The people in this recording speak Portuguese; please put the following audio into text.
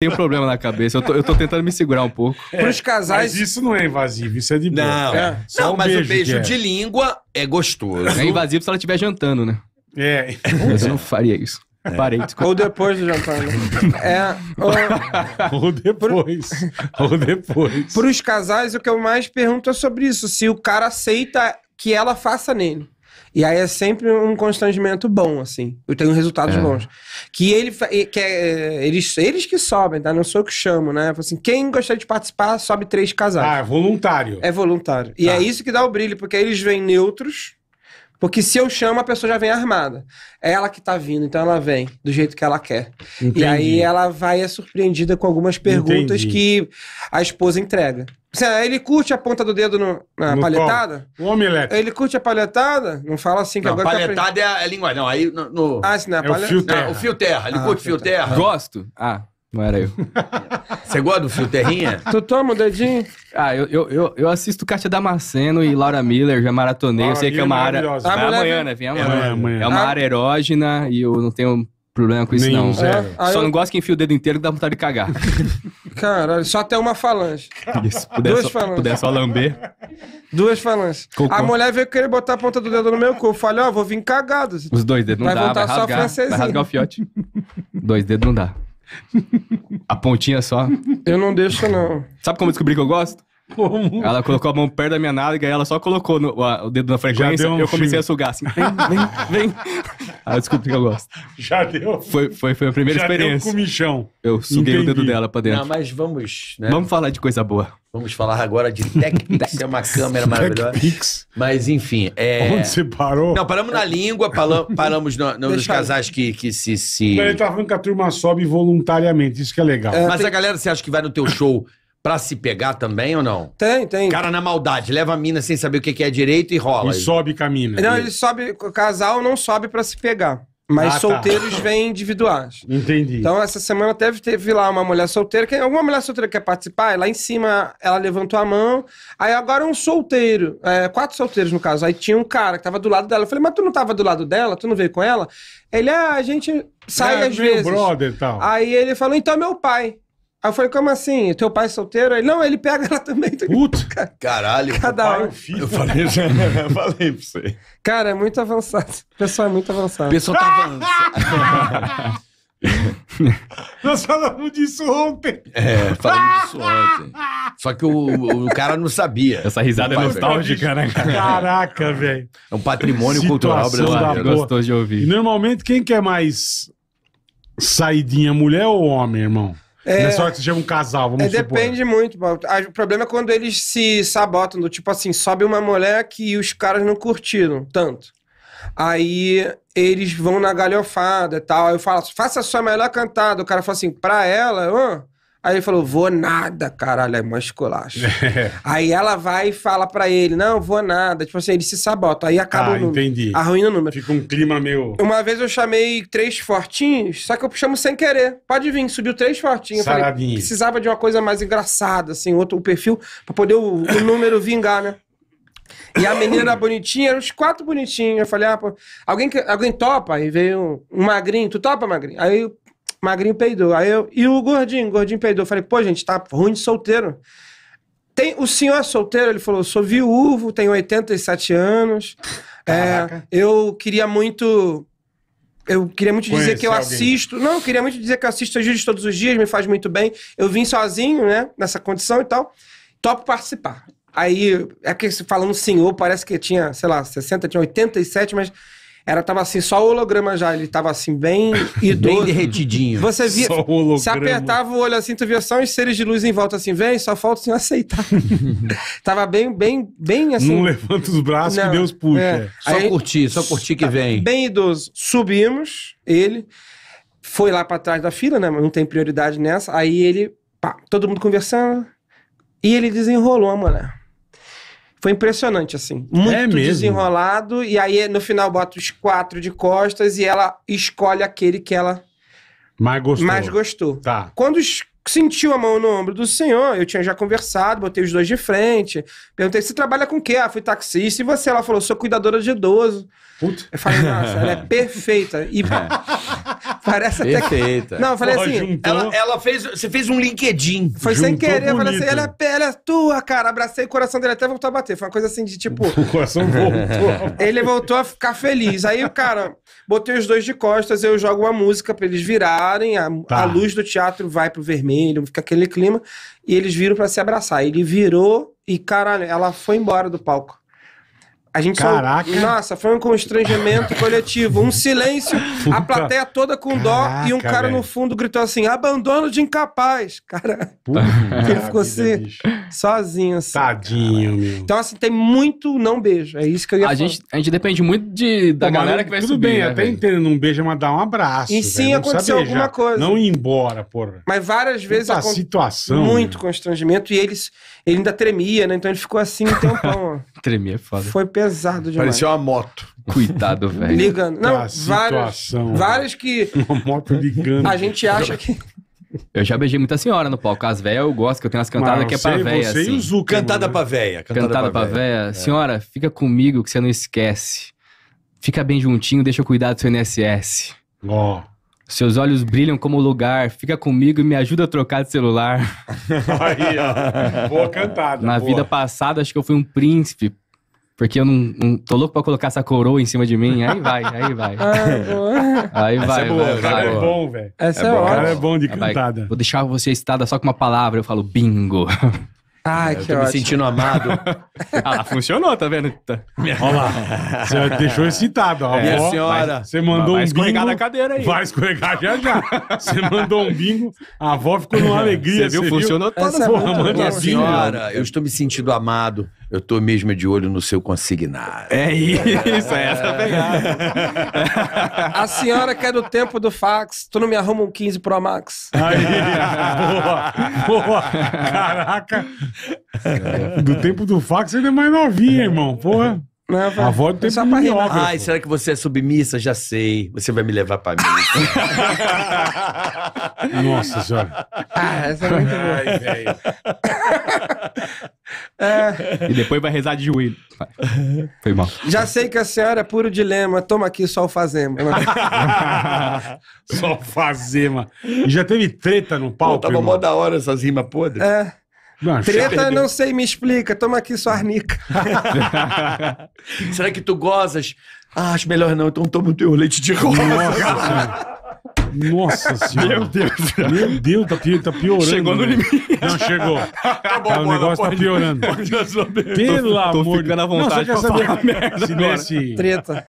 tem um problema na cabeça. Eu tô, eu tô tentando me segurar um pouco. É, Para os casais. Mas isso não é invasivo, isso é de boa. Não, é. não um mas beijo o beijo é. de língua é gostoso. É invasivo se ela estiver jantando, né? É. Mas eu não faria isso. É. Parei, Ou depois do jantar. Né? É, ou... ou depois. ou depois. Para os casais, o que eu mais pergunto é sobre isso. Se o cara aceita que ela faça nele. E aí é sempre um constrangimento bom, assim. Eu tenho resultados é. bons. Que ele que é, é, eles, eles que sobem, tá? Não sou eu que chamo, né? Assim, quem gostaria de participar, sobe três casais. Ah, é voluntário. É voluntário. E tá. é isso que dá o brilho, porque aí eles vêm neutros porque se eu chamo, a pessoa já vem armada. É ela que tá vindo, então ela vem do jeito que ela quer. Entendi. E aí ela vai é surpreendida com algumas perguntas Entendi. que a esposa entrega. Ele curte a ponta do dedo no, na no palhetada? Pão. O omelete. Ele curte a palhetada? Não fala assim que não, agora. Tá palhetada é a, é a língua. Não, aí no. no... Ah, sim, não é, palhetada. É o fio terra. o fio terra. Ele ah, curte fio terra. terra. Gosto. Ah. Não era eu. Você gosta do Fio Terrinha? Tu toma o dedinho? Ah, eu, eu, eu, eu assisto Cátia Damasceno e Laura Miller, já maratonei. eu ah, sei que é uma área. Ah, amanhã, né? né vem é, amanhã. É, amanhã. é uma ah. área erógena e eu não tenho problema com isso, Nenhum, não. Zero. É. Só ah, eu... não gosto que enfia o dedo inteiro que dá vontade de cagar. Caralho, só até uma falange. Isso, puder Duas só, falanges. Puder só lamber. Duas falanges. Cocô. A mulher veio querer botar a ponta do dedo no meu cu. Eu falei, ó, oh, vou vir cagado. Os dois dedos não vai dá, vai rasgar, vai rasgar o fiote. Dois dedos não dá. A pontinha só. Eu não deixo, não. Sabe como eu descobri que eu gosto? Como? Ela colocou a mão perto da minha nádega e ela só colocou no, a, o dedo na frequência um eu comecei a sugar assim. Vem, vem, vem. Ah, desculpa que eu gosto. Já deu. Foi, foi, foi a primeira já experiência. Deu um Eu suguei Entendi. o dedo dela pra dentro. Não, mas vamos. Né? Vamos falar de coisa boa. Vamos falar agora de TechPix, que é uma câmera maravilhosa. TechPix. Mas enfim. É... Onde você parou? Não, paramos na língua, paramos no, no, nos casais que, que se, se. Ele tá falando que a turma sobe voluntariamente, isso que é legal. É, mas tem... a galera, você acha que vai no teu show pra se pegar também ou não? Tem, tem. Cara na maldade, leva a mina sem saber o que é direito e rola. E sobe com a mina. Não, ele sobe, casal não sobe pra se pegar. Mas ah, tá. solteiros tá. vêm individuais. Entendi. Então, essa semana teve, teve lá uma mulher solteira. que alguma mulher solteira quer participar? Lá em cima ela levantou a mão. Aí agora um solteiro, é, quatro solteiros no caso. Aí tinha um cara que tava do lado dela. Eu falei, mas tu não tava do lado dela? Tu não veio com ela? Ele, ah, a gente sai é, às vezes. brother e tal. Aí ele falou, então é meu pai. Aí eu falei, como assim? Teu pai é solteiro? aí não, ele pega ela também. Puta! cara, caralho, cada pai é um. filho. Eu falei, eu falei pra você. Cara, é muito avançado. O pessoal é muito avançado. O pessoal tá avançado. Nós falamos disso ontem. É, falamos disso ontem. Só que o, o cara não sabia. Essa risada é nostálgica, né? Caraca, velho. É um patrimônio Situação cultural brasileiro. É gostoso de ouvir. E normalmente, quem quer mais saidinha, mulher ou homem, irmão? É, não é só que seja um casal, vamos é, supor. Depende muito. O problema é quando eles se sabotam, do tipo assim, sobe uma mulher que os caras não curtiram tanto. Aí eles vão na galhofada e tal. Aí eu falo, faça a sua melhor cantada. O cara fala assim, pra ela, oh, Aí ele falou, vou nada, caralho, é mais esculacho. aí ela vai e fala pra ele, não, vou nada. Tipo assim, ele se sabota, aí acaba ah, o número. entendi. Arruína o número. Fica um clima meio... Uma vez eu chamei três fortinhos, só que eu chamo sem querer. Pode vir, subiu três fortinhos. Falei, precisava de uma coisa mais engraçada, assim, outro, perfil, pra poder o, o número vingar, né? E a menina bonitinha, eram os quatro bonitinhos. Eu falei, ah, pô, alguém, alguém topa? Aí veio um magrinho, tu topa, magrinho? Aí magrinho peidou. Aí eu, e o gordinho, o gordinho peidou. falei, pô, gente, tá ruim de solteiro. Tem, o senhor é solteiro? Ele falou, sou viúvo, tenho 87 anos. É, eu queria muito eu queria muito dizer Conhecer que eu alguém. assisto. Não, eu queria muito dizer que eu assisto vídeos todos os dias, me faz muito bem. Eu vim sozinho, né? Nessa condição e tal. Topo participar. Aí, é que falando senhor, parece que tinha, sei lá, 60, tinha 87, mas era, tava assim, só o holograma já. Ele tava assim, bem idoso. Bem derretidinho. Você via. Só o holograma. Se apertava o olho assim, tu via só uns seres de luz em volta assim, vem, só falta assim aceitar. tava bem, bem, bem assim. Não levanta os braços não, que Deus puxa. É. Só curtir, só curtir que tá vem. Bem idoso. Subimos, ele. Foi lá para trás da fila, né? Não tem prioridade nessa. Aí ele, pá, todo mundo conversando. E ele desenrolou a mulher. Foi impressionante, assim. É Muito é desenrolado. E aí, no final, bota os quatro de costas e ela escolhe aquele que ela mais gostou. Mais gostou. Tá. Quando sentiu a mão no ombro do senhor, eu tinha já conversado, botei os dois de frente. Perguntei, você trabalha com o quê? Ah, fui taxista. E você? Ela falou, sou cuidadora de idoso. Puta. Eu falei, nossa, ela é perfeita. E... É. Parece até Perfeita. que. Não, eu falei assim. Ela, ela fez. Você fez um LinkedIn. Foi sem querer, eu falei assim, ela é, ela é tua, cara. Abracei o coração dele até voltou a bater. Foi uma coisa assim de tipo. O coração voltou. ele voltou a ficar feliz. Aí, o cara, botei os dois de costas, eu jogo uma música pra eles virarem, a, Tá. a luz do teatro vai pro vermelho, fica aquele clima, e eles viram pra se abraçar. Ele virou e, caralho, ela foi embora do palco. A gente Caraca. Só... Nossa, foi um constrangimento coletivo, um silêncio, a plateia toda com dó Caraca, e um cara no fundo gritou assim: "Abandono de incapaz". Cara, Puta, ele ficou assim, sozinho assim. Tadinho, meu. Então assim, tem muito não beijo. É isso que eu ia a falar. Gente, a gente depende muito de da Pô, galera que vai tudo subir. Tudo bem, né, até entendo, um beijo, é mandar um abraço. E sim, aconteceu alguma coisa. Não ir embora, porra. Mas várias vezes Puta, a situação. Muito meu. constrangimento e eles ele ainda tremia, né? Então ele ficou assim um tempão. Tremer é foda. Foi pesado demais. Parecia uma moto. Coitado, velho. Ligando. Não, várias. Várias que. Uma moto ligando. A gente acha que. Eu já beijei muita senhora no palco. As velhas eu gosto, que eu tenho as cantadas que é pra véia. Você assim. e o cantada mano. Né? pra véia. Cantada, cantada pra, pra véia. véia. É. Senhora, fica comigo que você não esquece. Fica bem juntinho, deixa eu cuidar do seu NSS. Ó. Oh. Seus olhos brilham como o lugar. Fica comigo e me ajuda a trocar de celular. Aí, ó. Boa cantada. Na boa. vida passada, acho que eu fui um príncipe. Porque eu não, não, tô louco pra colocar essa coroa em cima de mim. Aí vai, aí vai. Ah, aí é vai, é boa, vai, cara vai, é bom, velho. Essa é, é ótima. cara é bom de cantada. Vou deixar você estada só com uma palavra. Eu falo bingo. Ai, é, que tô ótimo. me sentindo amado. ah, lá, funcionou, tá vendo? Tá. Olha lá. Você deixou excitado. Ó. é, avó, senhora. Você mandou vai um escorregar bingo. na cadeira aí. Vai escorregar já já. Você mandou um bingo. A avó ficou numa é. alegria. Você viu? Você funcionou viu? Essa Porra, é minha senhora, eu estou me sentindo amado. Eu tô mesmo de olho no seu consignado. É isso, é essa pegada. A senhora quer do tempo do fax, tu não me arruma um 15 Pro Max. Aí, boa, boa, caraca. É, do tempo do fax ainda é mais novinha, irmão, porra. Não, A avó do é tempo só Ai, será que você é submissa? Já sei. Você vai me levar pra mim. Nossa senhora. Ah, essa é muito boa. Ai, velho. É... E depois vai rezar de joelho. Foi mal. Já sei que a senhora é puro dilema. Toma aqui só o Fazema. só o Fazema. E já teve treta no palco? Pô, tava mó da hora essas rimas podres. É. Não, Treta, não sei, me explica. Toma aqui sua arnica. Será que tu gozas? Ah, acho melhor não. Então toma o teu leite de rosa. Nossa senhora. Meu Deus. Meu Deus, tá, pi tá piorando. Chegou no limite. Não, chegou. Acabou, bom, tá, o negócio pode, tá piorando. Pode, pode Pelo tô, amor de Deus. Não, só quer saber. Merda, se desse... Treta.